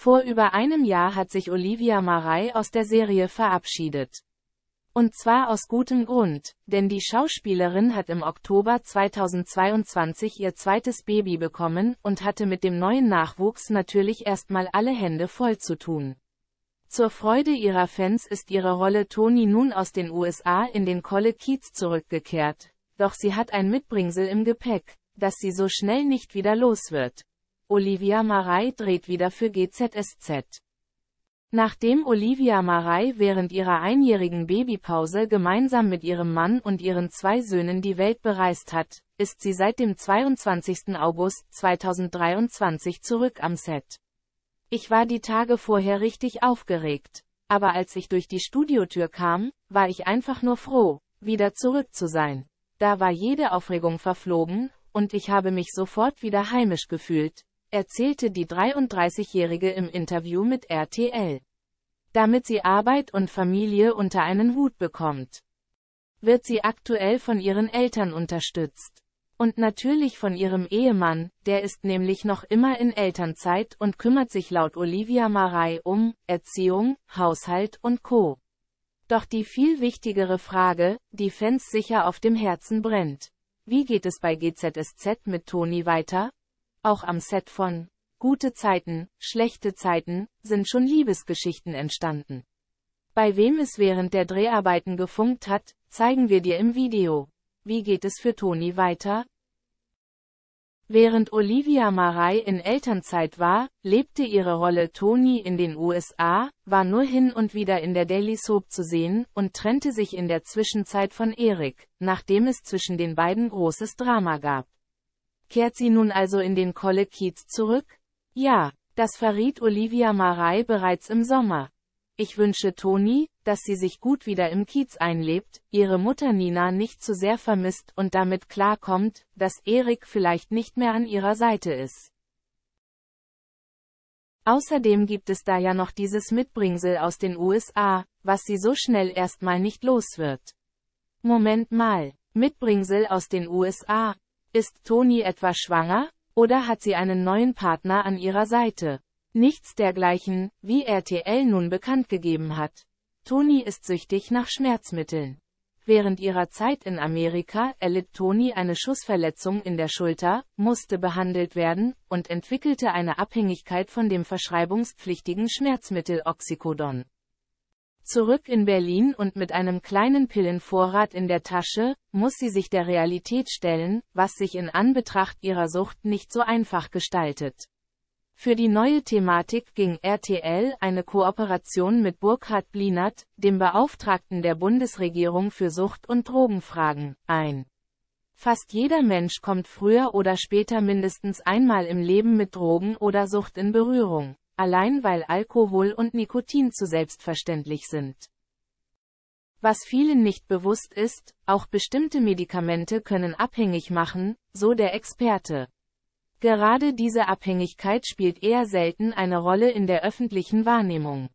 Vor über einem Jahr hat sich Olivia Marei aus der Serie verabschiedet. Und zwar aus gutem Grund, denn die Schauspielerin hat im Oktober 2022 ihr zweites Baby bekommen und hatte mit dem neuen Nachwuchs natürlich erstmal alle Hände voll zu tun. Zur Freude ihrer Fans ist ihre Rolle Toni nun aus den USA in den Kolle Kiez zurückgekehrt, doch sie hat ein Mitbringsel im Gepäck, das sie so schnell nicht wieder los wird. Olivia Marei dreht wieder für GZSZ. Nachdem Olivia Marei während ihrer einjährigen Babypause gemeinsam mit ihrem Mann und ihren zwei Söhnen die Welt bereist hat, ist sie seit dem 22. August 2023 zurück am Set. Ich war die Tage vorher richtig aufgeregt, aber als ich durch die Studiotür kam, war ich einfach nur froh, wieder zurück zu sein. Da war jede Aufregung verflogen, und ich habe mich sofort wieder heimisch gefühlt, erzählte die 33-Jährige im Interview mit RTL. Damit sie Arbeit und Familie unter einen Hut bekommt, wird sie aktuell von ihren Eltern unterstützt. Und natürlich von ihrem Ehemann, der ist nämlich noch immer in Elternzeit und kümmert sich laut Olivia Marei um Erziehung, Haushalt und Co. Doch die viel wichtigere Frage, die Fans sicher auf dem Herzen brennt. Wie geht es bei GZSZ mit Toni weiter? Auch am Set von Gute Zeiten, schlechte Zeiten sind schon Liebesgeschichten entstanden. Bei wem es während der Dreharbeiten gefunkt hat, zeigen wir dir im Video. Wie geht es für Toni weiter? Während Olivia Marei in Elternzeit war, lebte ihre Rolle Toni in den USA, war nur hin und wieder in der Daily Soap zu sehen und trennte sich in der Zwischenzeit von Erik, nachdem es zwischen den beiden großes Drama gab. Kehrt sie nun also in den Kolle-Kiez zurück? Ja, das verriet Olivia Marei bereits im Sommer. Ich wünsche Toni, dass sie sich gut wieder im Kiez einlebt, ihre Mutter Nina nicht zu sehr vermisst und damit klarkommt, dass Erik vielleicht nicht mehr an ihrer Seite ist. Außerdem gibt es da ja noch dieses Mitbringsel aus den USA, was sie so schnell erstmal nicht los wird. Moment mal, Mitbringsel aus den USA, ist Toni etwa schwanger? Oder hat sie einen neuen Partner an ihrer Seite? Nichts dergleichen, wie RTL nun bekannt gegeben hat. Toni ist süchtig nach Schmerzmitteln. Während ihrer Zeit in Amerika erlitt Toni eine Schussverletzung in der Schulter, musste behandelt werden und entwickelte eine Abhängigkeit von dem verschreibungspflichtigen Schmerzmittel Oxycodon. Zurück in Berlin und mit einem kleinen Pillenvorrat in der Tasche, muss sie sich der Realität stellen, was sich in Anbetracht ihrer Sucht nicht so einfach gestaltet. Für die neue Thematik ging RTL eine Kooperation mit Burkhard Blinert, dem Beauftragten der Bundesregierung für Sucht- und Drogenfragen, ein. Fast jeder Mensch kommt früher oder später mindestens einmal im Leben mit Drogen oder Sucht in Berührung allein weil Alkohol und Nikotin zu selbstverständlich sind. Was vielen nicht bewusst ist, auch bestimmte Medikamente können abhängig machen, so der Experte. Gerade diese Abhängigkeit spielt eher selten eine Rolle in der öffentlichen Wahrnehmung.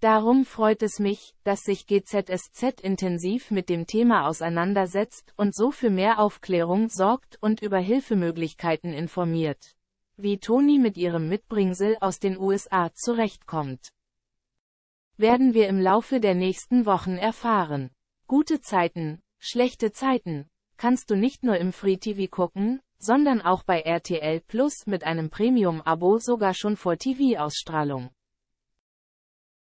Darum freut es mich, dass sich GZSZ intensiv mit dem Thema auseinandersetzt und so für mehr Aufklärung sorgt und über Hilfemöglichkeiten informiert wie Toni mit ihrem Mitbringsel aus den USA zurechtkommt. Werden wir im Laufe der nächsten Wochen erfahren. Gute Zeiten, schlechte Zeiten, kannst du nicht nur im Free TV gucken, sondern auch bei RTL Plus mit einem Premium-Abo sogar schon vor TV-Ausstrahlung.